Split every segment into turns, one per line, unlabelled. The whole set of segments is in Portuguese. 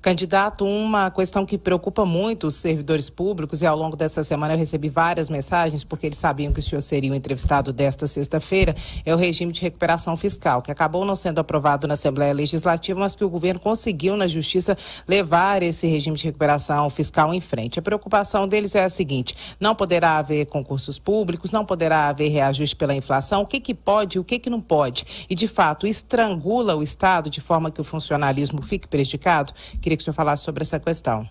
Candidato, uma questão que preocupa muito os servidores públicos, e ao longo dessa semana eu recebi várias mensagens, porque eles sabiam que o senhor seria o entrevistado desta sexta-feira, é o regime de recuperação fiscal, que acabou não sendo aprovado na Assembleia Legislativa, mas que o governo conseguiu na Justiça levar esse regime de recuperação fiscal em frente. A preocupação deles é a seguinte: não poderá haver concursos públicos, não poderá haver reajuste pela inflação, o que, que pode e o que, que não pode. E, de fato, estrangula o Estado de forma que o funcionalismo fique prejudicado. Que Queria que o senhor falasse sobre essa questão.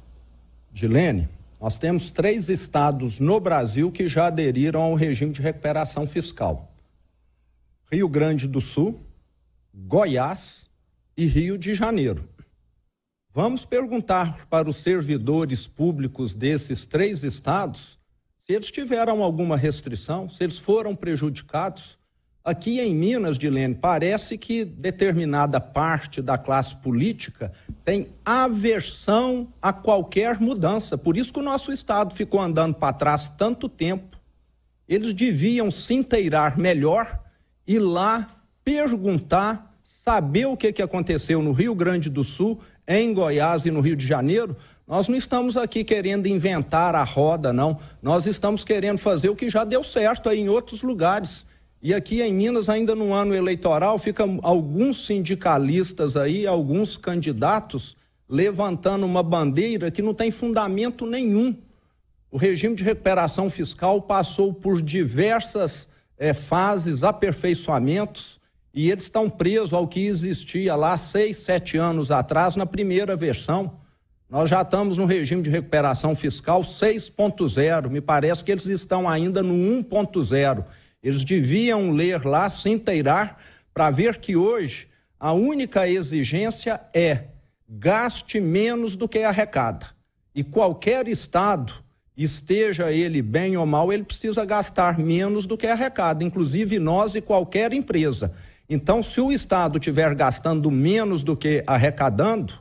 Gilene, nós temos três estados
no Brasil que já aderiram ao regime de recuperação fiscal: Rio Grande do Sul, Goiás e Rio de Janeiro. Vamos perguntar para os servidores públicos desses três estados se eles tiveram alguma restrição, se eles foram prejudicados, Aqui em Minas, Dilene, parece que determinada parte da classe política tem aversão a qualquer mudança. Por isso que o nosso Estado ficou andando para trás tanto tempo. Eles deviam se inteirar melhor e lá perguntar, saber o que, que aconteceu no Rio Grande do Sul, em Goiás e no Rio de Janeiro. Nós não estamos aqui querendo inventar a roda, não. Nós estamos querendo fazer o que já deu certo aí em outros lugares e aqui em Minas, ainda no ano eleitoral, ficam alguns sindicalistas aí, alguns candidatos, levantando uma bandeira que não tem fundamento nenhum. O regime de recuperação fiscal passou por diversas é, fases, aperfeiçoamentos, e eles estão presos ao que existia lá seis, sete anos atrás, na primeira versão. Nós já estamos no regime de recuperação fiscal 6.0, me parece que eles estão ainda no 1.0. Eles deviam ler lá, se inteirar, para ver que hoje a única exigência é gaste menos do que é arrecada. E qualquer Estado, esteja ele bem ou mal, ele precisa gastar menos do que é arrecada, inclusive nós e qualquer empresa. Então, se o Estado estiver gastando menos do que arrecadando,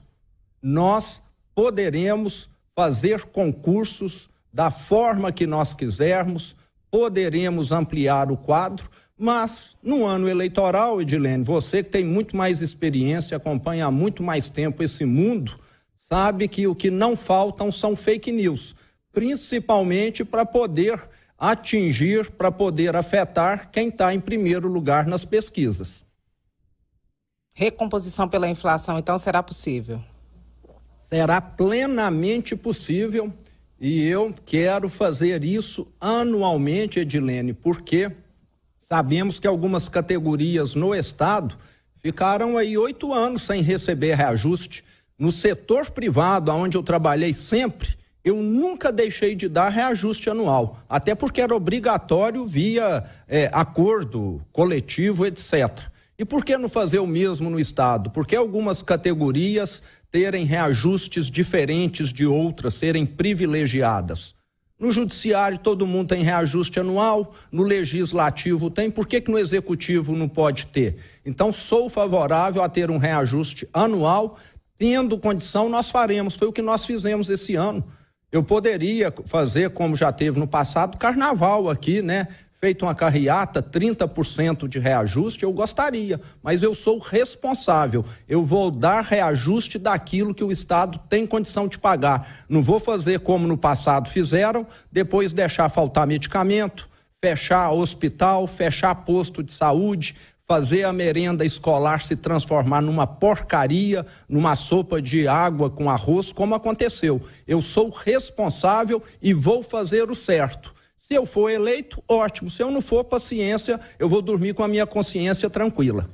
nós poderemos fazer concursos da forma que nós quisermos, poderemos ampliar o quadro, mas no ano eleitoral, Edilene, você que tem muito mais experiência, acompanha há muito mais tempo esse mundo, sabe que o que não faltam são fake news, principalmente para poder atingir, para poder afetar quem está em primeiro lugar nas pesquisas.
Recomposição pela inflação, então, será possível?
Será plenamente possível e eu quero fazer isso anualmente, Edilene, porque sabemos que algumas categorias no Estado ficaram aí oito anos sem receber reajuste. No setor privado, onde eu trabalhei sempre, eu nunca deixei de dar reajuste anual, até porque era obrigatório via é, acordo coletivo, etc. E por que não fazer o mesmo no Estado? Porque algumas categorias terem reajustes diferentes de outras, serem privilegiadas. No judiciário todo mundo tem reajuste anual, no legislativo tem, por que, que no executivo não pode ter? Então sou favorável a ter um reajuste anual, tendo condição nós faremos, foi o que nós fizemos esse ano. Eu poderia fazer, como já teve no passado, carnaval aqui, né? feito uma carreata, 30% de reajuste, eu gostaria, mas eu sou responsável. Eu vou dar reajuste daquilo que o Estado tem condição de pagar. Não vou fazer como no passado fizeram, depois deixar faltar medicamento, fechar hospital, fechar posto de saúde, fazer a merenda escolar se transformar numa porcaria, numa sopa de água com arroz, como aconteceu. Eu sou responsável e vou fazer o certo. Se eu for eleito, ótimo. Se eu não for, paciência, eu vou dormir com a minha consciência tranquila.